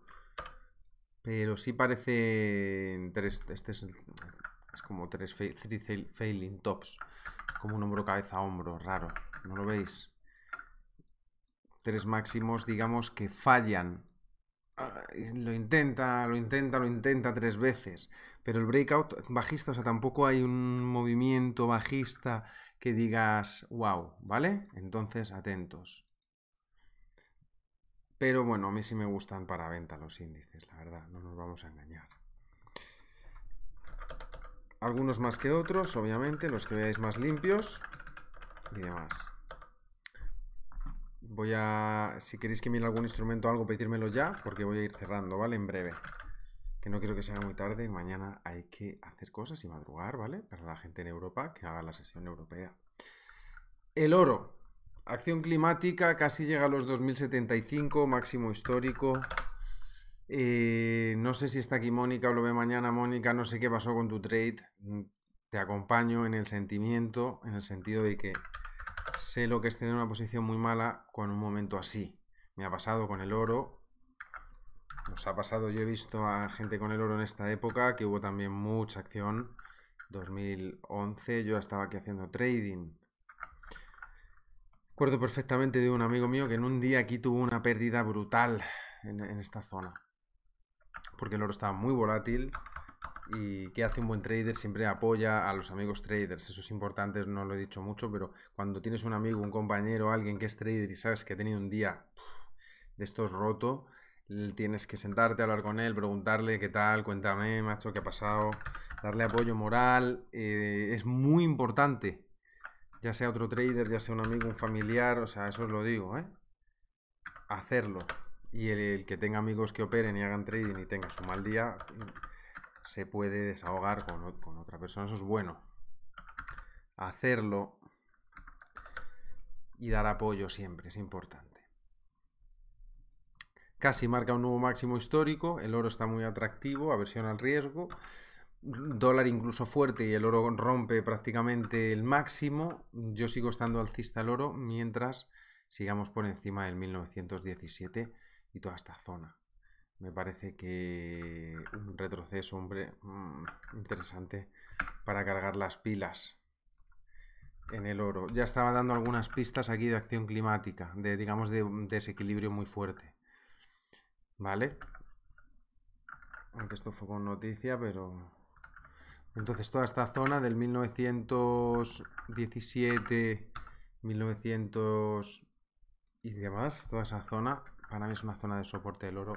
A: pero sí parece este es el es como tres failing tops. Como un hombro cabeza hombro, raro. ¿No lo veis? Tres máximos, digamos, que fallan. Lo intenta, lo intenta, lo intenta tres veces. Pero el breakout bajista, o sea, tampoco hay un movimiento bajista que digas, wow, ¿vale? Entonces, atentos. Pero bueno, a mí sí me gustan para venta los índices, la verdad, no nos vamos a engañar. Algunos más que otros, obviamente, los que veáis más limpios y demás. Voy a, si queréis que mire algún instrumento o algo, pedírmelo ya, porque voy a ir cerrando, ¿vale? En breve. Que no quiero que sea muy tarde, mañana hay que hacer cosas y madrugar, ¿vale? Para la gente en Europa que haga la sesión europea. El oro. Acción climática, casi llega a los 2075, máximo histórico. Eh, no sé si está aquí Mónica o lo ve mañana, Mónica. No sé qué pasó con tu trade. Mm, te acompaño en el sentimiento, en el sentido de que sé lo que es tener una posición muy mala con un momento así. Me ha pasado con el oro. Nos ha pasado, yo he visto a gente con el oro en esta época, que hubo también mucha acción. 2011 yo estaba aquí haciendo trading. Recuerdo perfectamente de un amigo mío que en un día aquí tuvo una pérdida brutal en esta zona porque el oro está muy volátil y que hace un buen trader siempre apoya a los amigos traders. Eso es importante, no lo he dicho mucho, pero cuando tienes un amigo, un compañero, alguien que es trader y sabes que ha tenido un día de estos roto, tienes que sentarte hablar con él, preguntarle qué tal, cuéntame, macho, qué ha pasado, darle apoyo moral. Eh, es muy importante, ya sea otro trader, ya sea un amigo, un familiar, o sea, eso os lo digo, ¿eh? Hacerlo y el, que tenga amigos que operen y hagan trading y tenga su mal día, se puede desahogar con, con otra persona. Eso es bueno. Hacerlo y dar apoyo siempre es importante. Casi marca un nuevo máximo histórico, el oro está muy atractivo, aversión al riesgo, dólar incluso fuerte y el oro rompe prácticamente el máximo. Yo sigo estando alcista el oro mientras sigamos por encima del 1917 y toda esta zona. Me parece que un retroceso, hombre, mm, interesante para cargar las pilas en el oro. Ya estaba dando algunas pistas aquí de acción climática, de, digamos, de desequilibrio muy fuerte. ¿Vale? Aunque esto fue con noticia, pero... Entonces toda esta zona del 1917, 1900 y demás, toda esa zona para mí es una zona de soporte del oro.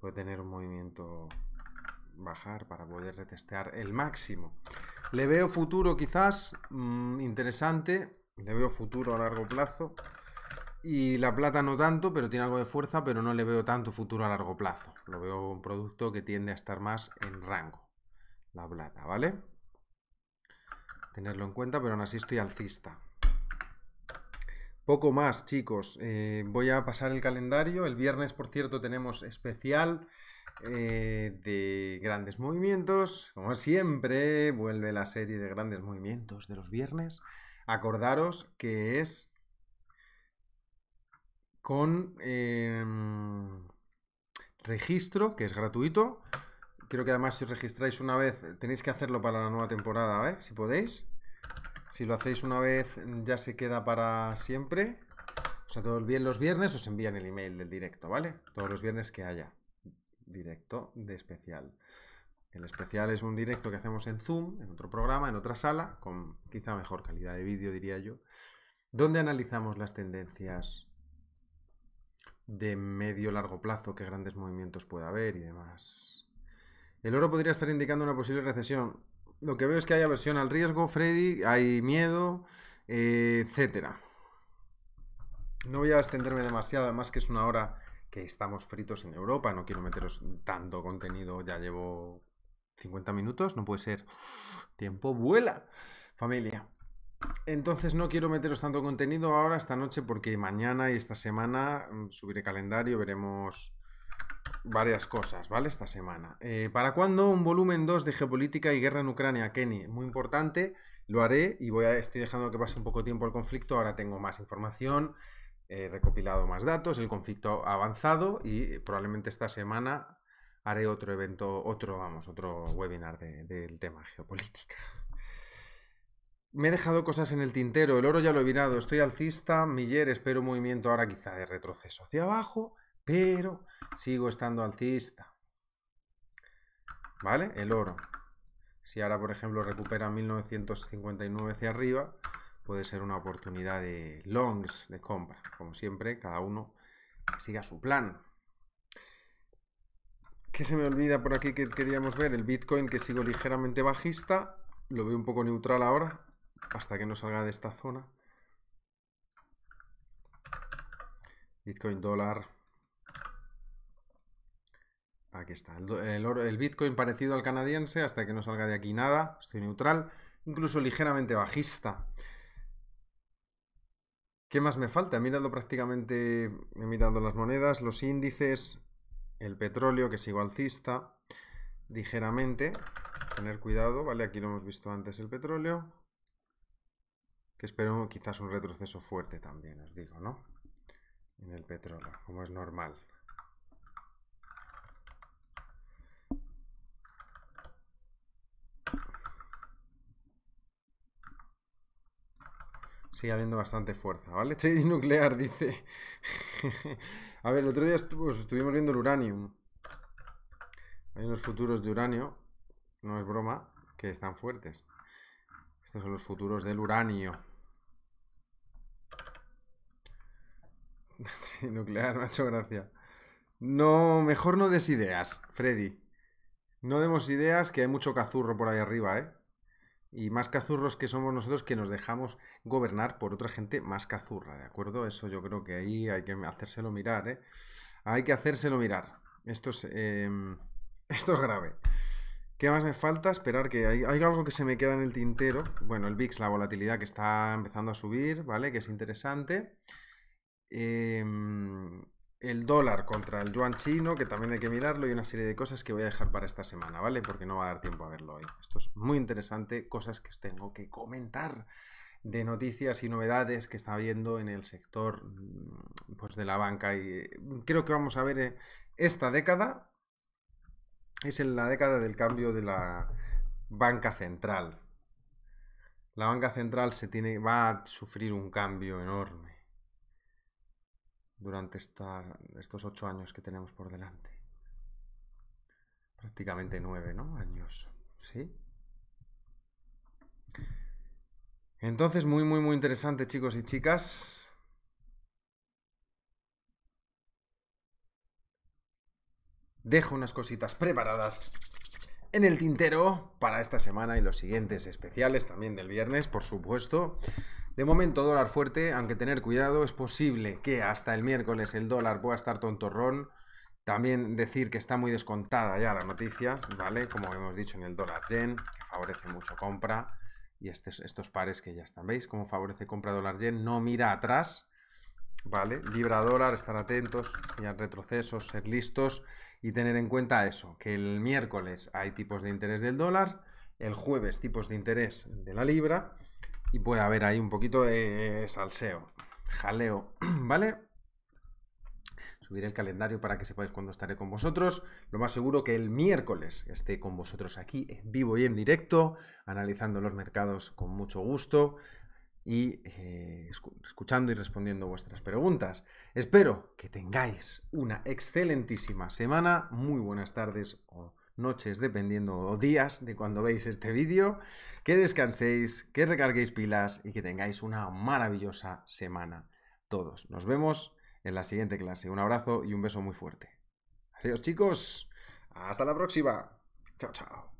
A: Puede tener un movimiento bajar para poder retestear el máximo. Le veo futuro quizás mm, interesante. Le veo futuro a largo plazo. Y la plata no tanto, pero tiene algo de fuerza, pero no le veo tanto futuro a largo plazo. Lo veo un producto que tiende a estar más en rango. La plata, ¿vale? Tenerlo en cuenta, pero aún así estoy alcista. Poco más, chicos. Eh, voy a pasar el calendario. El viernes, por cierto, tenemos especial eh, de grandes movimientos. Como siempre, vuelve la serie de grandes movimientos de los viernes. Acordaros que es con em, registro, que es gratuito. Creo que además si os registráis una vez, tenéis que hacerlo para la nueva temporada, ¿eh? Si podéis. Si lo hacéis una vez, mm, ya se queda para siempre. O sea, todos bien los viernes os envían el email del directo, ¿vale? Todos los viernes que haya directo de especial. El especial es un directo que hacemos en Zoom, en otro programa, en otra sala, con quizá mejor calidad de vídeo, diría yo, donde analizamos las tendencias de medio largo plazo, qué grandes movimientos puede haber y demás. El oro podría estar indicando una posible recesión. Lo que veo es que hay aversión al riesgo, Freddy, hay miedo, eh, etcétera. No voy a extenderme demasiado, además que es una hora que estamos fritos en Europa, no quiero meteros tanto contenido, ya llevo 50 minutos, no puede ser. tiempo vuela, familia. Entonces no quiero meteros tanto contenido ahora esta noche porque mañana y esta semana mm, subiré calendario, veremos varias cosas, ¿vale? Esta semana. Eh, ¿Para cuándo un volumen 2 de geopolítica y guerra en Ucrania, Kenny? Muy importante, lo haré y voy a, estoy dejando que pase un poco tiempo el conflicto, ahora tengo más información, he recopilado más datos, el conflicto ha avanzado y probablemente esta semana haré otro evento, otro, vamos, otro webinar del tema geopolítica. Me he dejado cosas en el tintero, el oro ya lo he virado, estoy alcista, Miller, espero movimiento ahora quizá de retroceso hacia abajo pero sigo estando alcista. ¿Vale? El oro. Si ahora, por ejemplo, recupera 1959 hacia arriba, puede ser una oportunidad de longs, de compra. Como siempre, cada uno siga su plan. ¿Qué se me olvida por aquí que queríamos ver? El Bitcoin que sigo ligeramente bajista. Lo veo un poco neutral ahora, hasta que no salga de esta zona. Bitcoin dólar Aquí está. El, Bitcoin parecido al canadiense hasta que no salga de aquí nada. Estoy neutral. Incluso ligeramente bajista. ¿Qué más me falta? He mirado prácticamente, he las monedas, los índices, el petróleo, que es alcista, ligeramente, tener cuidado, ¿vale? Aquí lo hemos visto antes el petróleo, que espero quizás un retroceso fuerte también, os digo, ¿no? En el petróleo, como es normal. sigue habiendo bastante fuerza, ¿vale? Trading nuclear dice... a ver, el otro día pues, estuvimos viendo el uranium. Hay unos futuros de uranio, no es broma, que están fuertes. Estos son los futuros del uranio. nuclear, me ha hecho gracia. No, mejor no des ideas, Freddy. No demos ideas, que hay mucho cazurro por ahí arriba, ¿eh? y más cazurros que somos nosotros que nos dejamos gobernar por otra gente más cazurra, ¿de acuerdo? Eso yo creo que ahí hay que hacérselo mirar, ¿eh? Hay que hacérselo mirar. Esto es, em, esto es grave. ¿Qué más me falta? Esperar que hay, hay, algo que se me queda en el tintero. Bueno, el VIX, la volatilidad que está empezando a subir, ¿vale? Que es interesante. Eh, el dólar contra el yuan chino, que también hay que mirarlo, y una serie de cosas que voy a dejar para esta semana, ¿vale? Porque no va a dar tiempo a verlo hoy. Esto es muy interesante, cosas que os tengo que comentar de noticias y novedades que está habiendo en el sector mm, pues, de la banca. Y mm, creo que vamos a ver eh, esta década. Es en la década del cambio de la banca central. La banca central se tiene, va a sufrir un cambio enorme durante estos ocho años que tenemos por delante. Prácticamente nueve, ¿no? Años, ¿sí? Entonces, muy, muy, muy interesante, chicos y chicas. Dejo unas cositas preparadas en el tintero para esta semana y los siguientes especiales también del viernes, por supuesto. De momento dólar fuerte, aunque tener cuidado, es posible que hasta el miércoles el dólar pueda estar tontorrón. También decir que está muy descontada ya las noticias, ¿vale? Como hemos dicho en el dólar yen, que favorece mucho compra. Y estos, estos pares que ya están, ¿veis? Como favorece compra dólar yen, no mira atrás, ¿vale? Libra dólar, estar atentos, mirar retrocesos, ser listos y tener en cuenta eso, que el miércoles hay tipos de interés del dólar, el jueves tipos de interés de la libra y puede haber ahí un poquito de eh, salseo, jaleo, ¿vale? Subiré el calendario para que sepáis cuándo estaré con vosotros. Lo más seguro que el miércoles esté con vosotros aquí en vivo y en directo, analizando los mercados con mucho gusto y eh, escuchando y respondiendo vuestras preguntas. Espero que tengáis una excelentísima semana. Muy buenas tardes noches, dependiendo, o días de cuando veis este vídeo. Que descanséis, que recarguéis pilas y que tengáis una maravillosa semana todos. Nos vemos en la siguiente clase. Un abrazo y un beso muy fuerte. Adiós chicos. Hasta la próxima. Chao, chao.